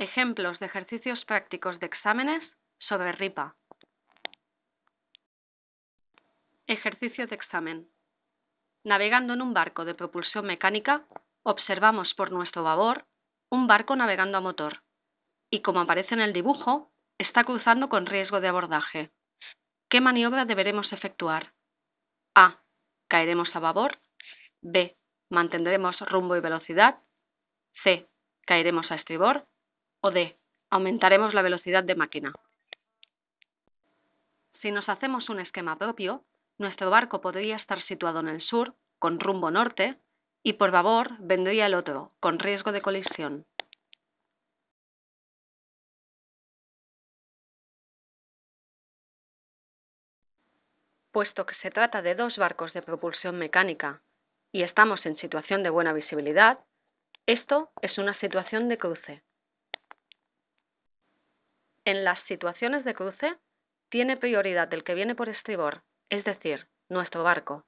Ejemplos de ejercicios prácticos de exámenes sobre RIPA. Ejercicio de examen. Navegando en un barco de propulsión mecánica, observamos por nuestro babor un barco navegando a motor y, como aparece en el dibujo, está cruzando con riesgo de abordaje. ¿Qué maniobra deberemos efectuar? A. Caeremos a babor. B. Mantendremos rumbo y velocidad. C. Caeremos a estribor o D. Aumentaremos la velocidad de máquina. Si nos hacemos un esquema propio, nuestro barco podría estar situado en el sur, con rumbo norte, y por babor vendría el otro, con riesgo de colisión. Puesto que se trata de dos barcos de propulsión mecánica y estamos en situación de buena visibilidad, esto es una situación de cruce. En las situaciones de cruce, tiene prioridad el que viene por estribor, es decir, nuestro barco,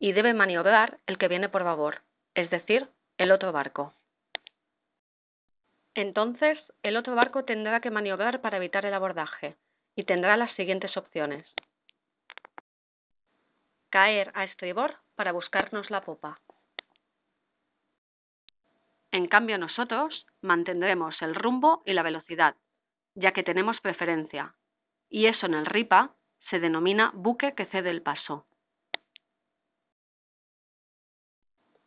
y debe maniobrar el que viene por babor, es decir, el otro barco. Entonces, el otro barco tendrá que maniobrar para evitar el abordaje y tendrá las siguientes opciones. Caer a estribor para buscarnos la popa. En cambio, nosotros mantendremos el rumbo y la velocidad ya que tenemos preferencia, y eso en el RIPA se denomina buque que cede el paso.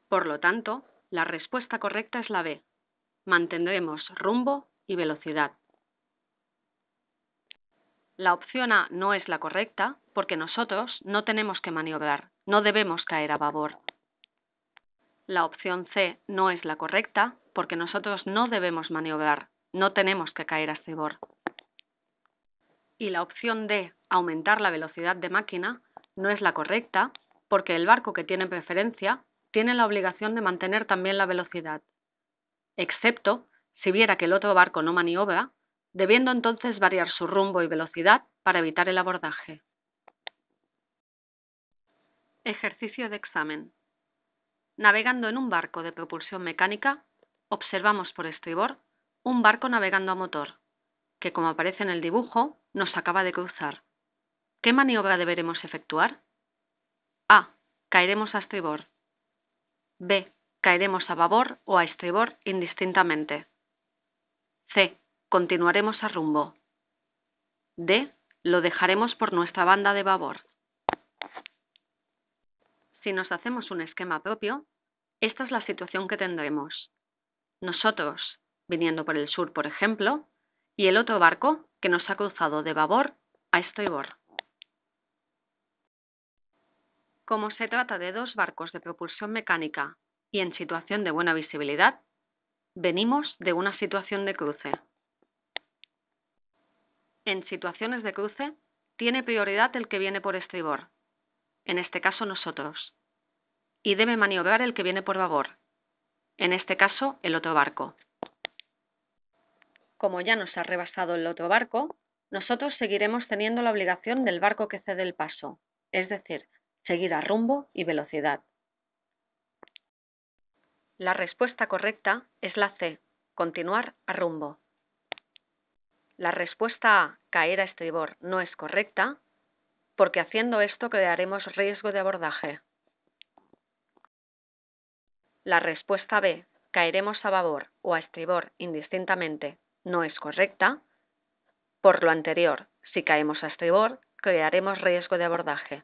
Por lo tanto, la respuesta correcta es la B. Mantendremos rumbo y velocidad. La opción A no es la correcta porque nosotros no tenemos que maniobrar, no debemos caer a babor. La opción C no es la correcta porque nosotros no debemos maniobrar, no tenemos que caer a estribor. Y la opción de aumentar la velocidad de máquina no es la correcta porque el barco que tiene preferencia tiene la obligación de mantener también la velocidad, excepto si viera que el otro barco no maniobra, debiendo entonces variar su rumbo y velocidad para evitar el abordaje. Ejercicio de examen. Navegando en un barco de propulsión mecánica, observamos por estribor un barco navegando a motor, que como aparece en el dibujo, nos acaba de cruzar. ¿Qué maniobra deberemos efectuar? A. Caeremos a estribor. B. Caeremos a babor o a estribor indistintamente. C. Continuaremos a rumbo. D. Lo dejaremos por nuestra banda de babor. Si nos hacemos un esquema propio, esta es la situación que tendremos. Nosotros, viniendo por el sur, por ejemplo, y el otro barco que nos ha cruzado de babor a estribor. Como se trata de dos barcos de propulsión mecánica y en situación de buena visibilidad, venimos de una situación de cruce. En situaciones de cruce, tiene prioridad el que viene por estribor, en este caso nosotros, y debe maniobrar el que viene por babor, en este caso el otro barco como ya nos ha rebasado el otro barco, nosotros seguiremos teniendo la obligación del barco que cede el paso, es decir, seguir a rumbo y velocidad. La respuesta correcta es la C, continuar a rumbo. La respuesta A, caer a estribor, no es correcta, porque haciendo esto crearemos riesgo de abordaje. La respuesta B, caeremos a babor o a estribor indistintamente, no es correcta. Por lo anterior, si caemos a estribor, crearemos riesgo de abordaje.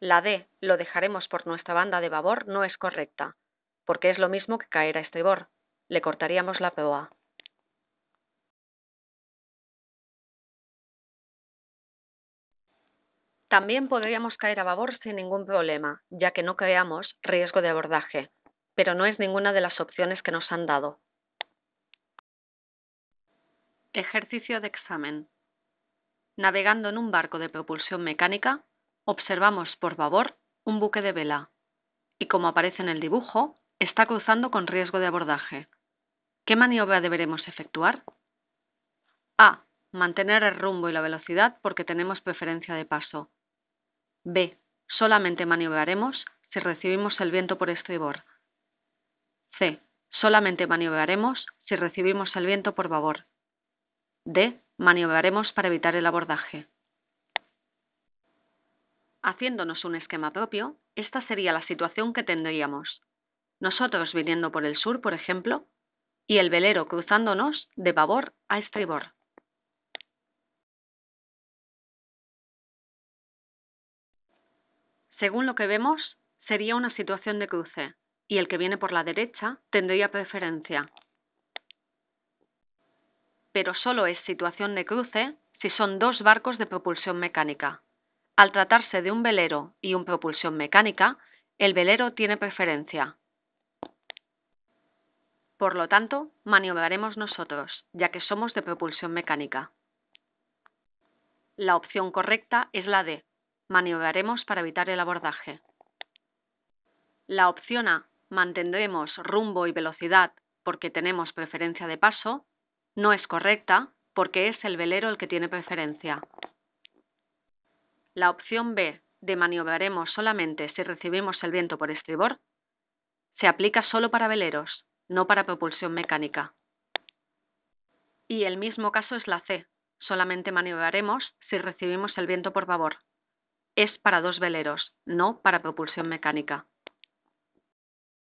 La D lo dejaremos por nuestra banda de babor no es correcta, porque es lo mismo que caer a estribor. Le cortaríamos la POA. También podríamos caer a babor sin ningún problema, ya que no creamos riesgo de abordaje, pero no es ninguna de las opciones que nos han dado. Ejercicio de examen. Navegando en un barco de propulsión mecánica, observamos por babor un buque de vela y, como aparece en el dibujo, está cruzando con riesgo de abordaje. ¿Qué maniobra deberemos efectuar? A. Mantener el rumbo y la velocidad porque tenemos preferencia de paso. B. Solamente maniobraremos si recibimos el viento por estribor. C. Solamente maniobraremos si recibimos el viento por babor. D. Maniobraremos para evitar el abordaje. Haciéndonos un esquema propio, esta sería la situación que tendríamos. Nosotros viniendo por el sur, por ejemplo, y el velero cruzándonos de babor a estribor. Según lo que vemos, sería una situación de cruce, y el que viene por la derecha tendría preferencia, pero solo es situación de cruce si son dos barcos de propulsión mecánica. Al tratarse de un velero y un propulsión mecánica, el velero tiene preferencia. Por lo tanto, maniobraremos nosotros, ya que somos de propulsión mecánica. La opción correcta es la D. Maniobraremos para evitar el abordaje. La opción A. Mantendremos rumbo y velocidad porque tenemos preferencia de paso no es correcta porque es el velero el que tiene preferencia. La opción B de maniobraremos solamente si recibimos el viento por estribor se aplica solo para veleros, no para propulsión mecánica. Y el mismo caso es la C, solamente maniobraremos si recibimos el viento por favor. Es para dos veleros, no para propulsión mecánica.